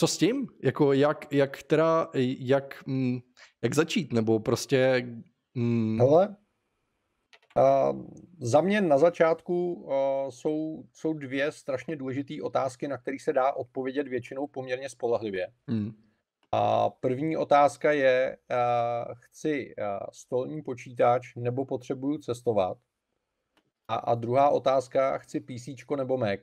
co s tím? Jako jak, jak teda, jak, mm, jak začít? Nebo prostě... Mm... Hele, za mě na začátku jsou, jsou dvě strašně důležité otázky, na které se dá odpovědět většinou poměrně spolehlivě. Mm. A první otázka je, chci stolní počítač nebo potřebuju cestovat? A, a druhá otázka, chci PC nebo Mac?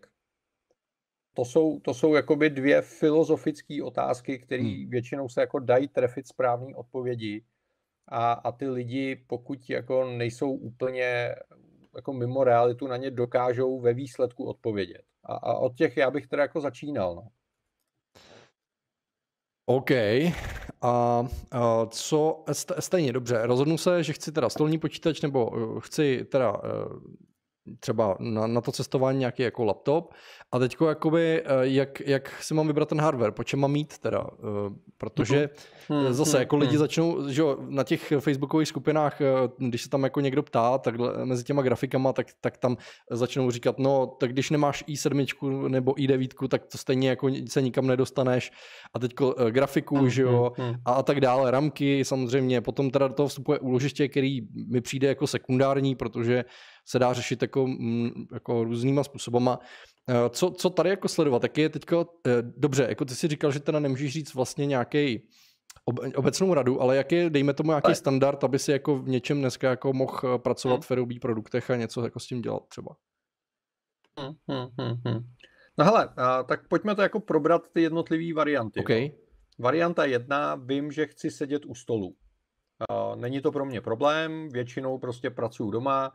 to jsou, to jsou jakoby dvě filozofické otázky, které hmm. většinou se jako dají trefit správné odpovědi a, a ty lidi, pokud jako nejsou úplně jako mimo realitu, na ně dokážou ve výsledku odpovědět. A, a od těch já bych teda jako začínal. No. OK. A, a co, stejně dobře, rozhodnu se, že chci teda stolní počítač, nebo eh, chci teda eh, třeba na, na to cestování nějaký jako laptop. A teď eh, jak, jak si mám vybrat ten hardware, po čem mám mít teda, eh, protože mhm. hmm, eh, zase hmm, jako lidi hmm. začnou, že jo, na těch facebookových skupinách, když se tam jako někdo ptá, tak mezi těma grafikama, tak, tak tam začnou říkat, no, tak když nemáš i7 nebo i9, tak to stejně jako se nikam nedostaneš a teď grafiku, hmm, že jo, hmm, hmm, a, a tak dále, ramky samozřejmě, potom teda do toho vstupuje úložiště, který mi přijde jako sekundární, protože se dá řešit jako, mm, jako různýma způsobama. Eh, co, co tady jako sledovat? Tak je teďko, eh, dobře, jako ty si říkal, že teda nemůžeš říct vlastně nějaký obecnou radu, ale jak je, dejme tomu, nějaký standard, aby si jako v něčem dneska jako mohl eh, pracovat hmm. v Adobe produktech a něco jako s tím dělat třeba? Hmm, hmm, hmm, No hele, a, tak pojďme to jako probrat ty jednotlivé varianty. Okay. Varianta jedna, vím, že chci sedět u stolu. A, není to pro mě problém, většinou prostě pracuji doma,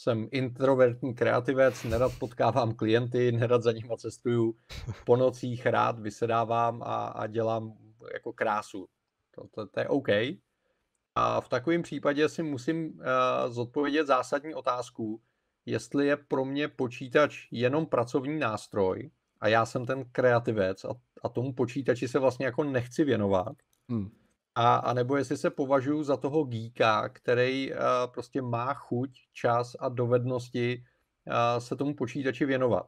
jsem introvertní kreativec, nerad potkávám klienty, nerad za nima cestuju. Po nocích rád vysedávám a, a dělám jako krásu. To, to, to je OK. A v takovém případě si musím uh, zodpovědět zásadní otázku, jestli je pro mě počítač jenom pracovní nástroj a já jsem ten kreativec a, a tomu počítači se vlastně jako nechci věnovat, hmm. A, a nebo jestli se považuji za toho geeka, který uh, prostě má chuť, čas a dovednosti uh, se tomu počítači věnovat.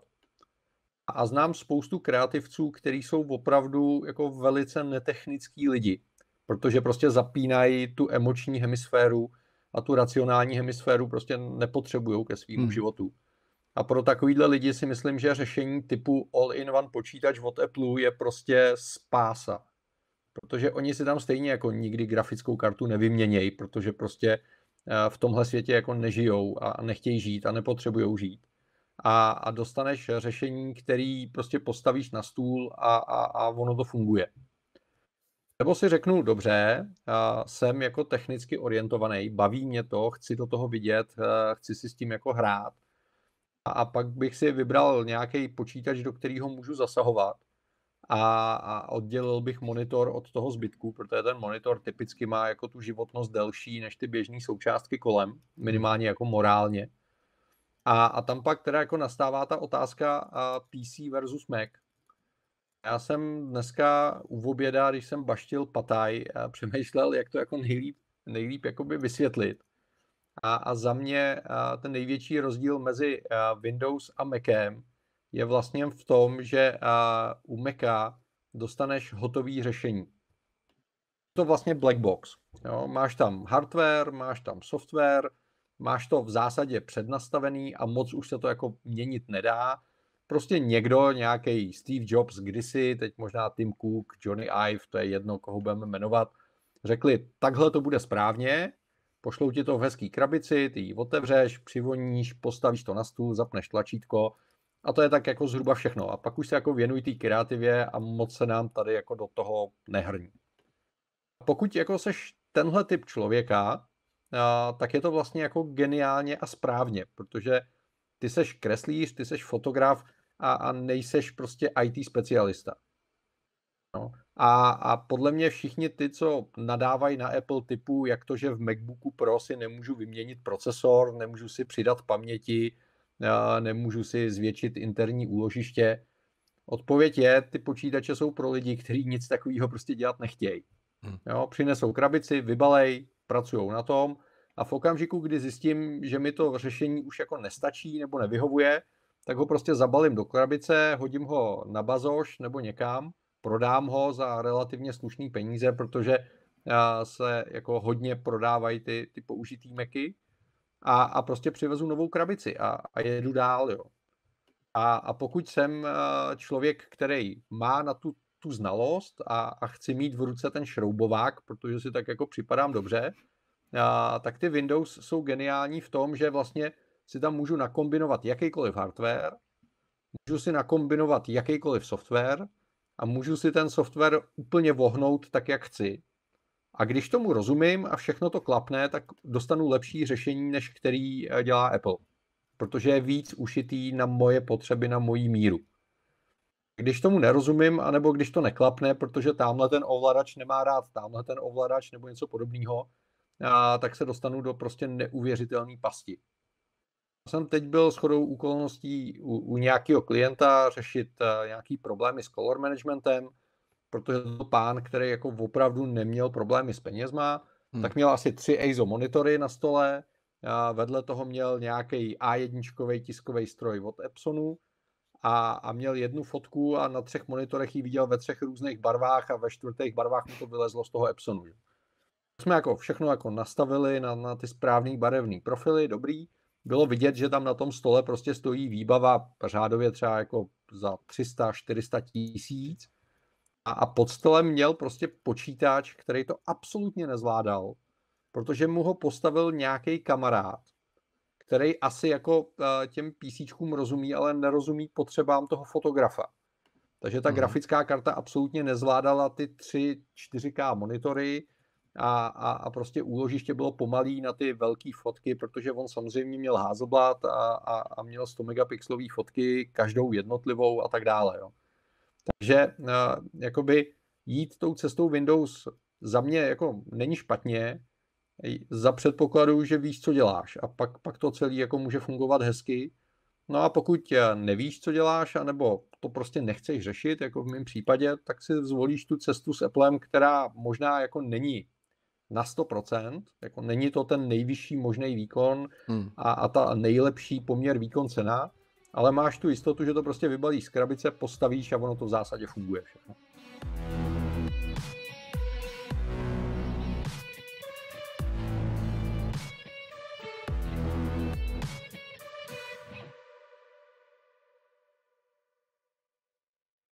A znám spoustu kreativců, kteří jsou opravdu jako velice netechnický lidi, protože prostě zapínají tu emoční hemisféru a tu racionální hemisféru prostě nepotřebují ke svým hmm. životu. A pro takovýhle lidi si myslím, že řešení typu all-in-one počítač od Apple je prostě spása protože oni si tam stejně jako nikdy grafickou kartu nevyměnějí, protože prostě eh, v tomhle světě jako nežijou a nechtějí žít a nepotřebují žít. A, a dostaneš řešení, který prostě postavíš na stůl a, a, a ono to funguje. Nebo si řeknu, dobře, eh, jsem jako technicky orientovaný, baví mě to, chci do toho vidět, eh, chci si s tím jako hrát. A, a pak bych si vybral nějaký počítač, do kterého můžu zasahovat a, a oddělil bych monitor od toho zbytku, protože ten monitor typicky má jako tu životnost delší než ty běžné součástky kolem, mhm. minimálně jako morálně. A, a tam pak teda jako nastává ta otázka PC versus Mac. Já jsem dneska u oběda, když jsem baštil pataj, a přemýšlel, jak to jako nejlíp, nejlíp jakoby vysvětlit. A, a za mě a ten největší rozdíl mezi Windows a Macem je vlastně v tom, že u Maca dostaneš hotový řešení. To vlastně black box. Jo? Máš tam hardware, máš tam software, máš to v zásadě přednastavený a moc už se to jako měnit nedá. Prostě někdo, nějaký Steve Jobs kdysi, teď možná Tim Cook, Johnny Ive, to je jedno, koho budeme jmenovat, řekli, takhle to bude správně, pošlou ti to v hezký krabici, ty ji otevřeš, přivoníš, postavíš to na stůl, zapneš tlačítko a to je tak jako zhruba všechno. A pak už se jako věnují té kreativě a moc se nám tady jako do toho nehrní. Pokud jako seš tenhle typ člověka, a, tak je to vlastně jako geniálně a správně, protože ty seš kreslíř, ty seš fotograf a, a nejseš prostě IT specialista. No. A, a podle mě všichni ty, co nadávají na Apple typu, jak to, že v MacBooku Pro si nemůžu vyměnit procesor, nemůžu si přidat paměti, já nemůžu si zvětšit interní úložiště. Odpověď je, ty počítače jsou pro lidi, kteří nic takového prostě dělat nechtějí. Hm. Jo, přinesou krabici, vybalej, pracují na tom a v okamžiku, kdy zjistím, že mi to řešení už jako nestačí nebo nevyhovuje, tak ho prostě zabalím do krabice, hodím ho na bazoš nebo někam, prodám ho za relativně slušný peníze, protože eh, se jako hodně prodávají ty, ty použitý meky a, a prostě přivezu novou krabici a, a jedu dál, jo. A, a pokud jsem eh, člověk, který má na tu, tu znalost a, a chci mít v ruce ten šroubovák, protože si tak jako připadám dobře, a, tak ty Windows jsou geniální v tom, že vlastně si tam můžu nakombinovat jakýkoliv hardware, můžu si nakombinovat jakýkoliv software a můžu si ten software úplně vohnout tak, jak chci. A když tomu rozumím a všechno to klapne, tak dostanu lepší řešení, než který eh, dělá Apple. Protože je víc ušitý na moje potřeby, na mojí míru. Když tomu nerozumím, anebo když to neklapne, protože tamhle ten ovladač nemá rád tamhle ten ovladač nebo něco podobného, a tak se dostanu do prostě neuvěřitelné pasti. Já jsem teď byl chodou úkolností u, u nějakého klienta řešit nějaké eh, nějaký problémy s color managementem protože to pán, který jako opravdu neměl problémy s penězma, hmm. tak měl asi tři EIZO monitory na stole, a vedle toho měl nějaký A1 tiskový stroj od Epsonu a, a měl jednu fotku a na třech monitorech ji viděl ve třech různých barvách a ve čtvrtých barvách mu to vylezlo z toho Epsonu. Že? Jsme jako všechno jako nastavili na, na ty správný barevný profily, dobrý. Bylo vidět, že tam na tom stole prostě stojí výbava řádově třeba jako za 300-400 tisíc a, a pod stolem měl prostě počítač, který to absolutně nezvládal, protože mu ho postavil nějaký kamarád, který asi jako eh, těm PCčkům rozumí, ale nerozumí potřebám toho fotografa. Takže ta hmm. grafická karta absolutně nezvládala ty tři 4K monitory a, a, a prostě úložiště bylo pomalý na ty velké fotky, protože on samozřejmě měl Hazelblad a, a, a měl 100 megapixelové fotky, každou jednotlivou a tak dále. Jo. Takže eh, jakoby jít tou cestou Windows za mě jako není špatně, za předpokladu, že víš, co děláš a pak, pak to celé jako může fungovat hezky. No a pokud eh, nevíš, co děláš, anebo to prostě nechceš řešit, jako v mém případě, tak si zvolíš tu cestu s Applem, která možná jako není na 100%, jako není to ten nejvyšší možný výkon hmm. a, a ta nejlepší poměr výkon cena, ale máš tu jistotu, že to prostě vybalíš z krabice, postavíš a ono to v zásadě funguje všechno.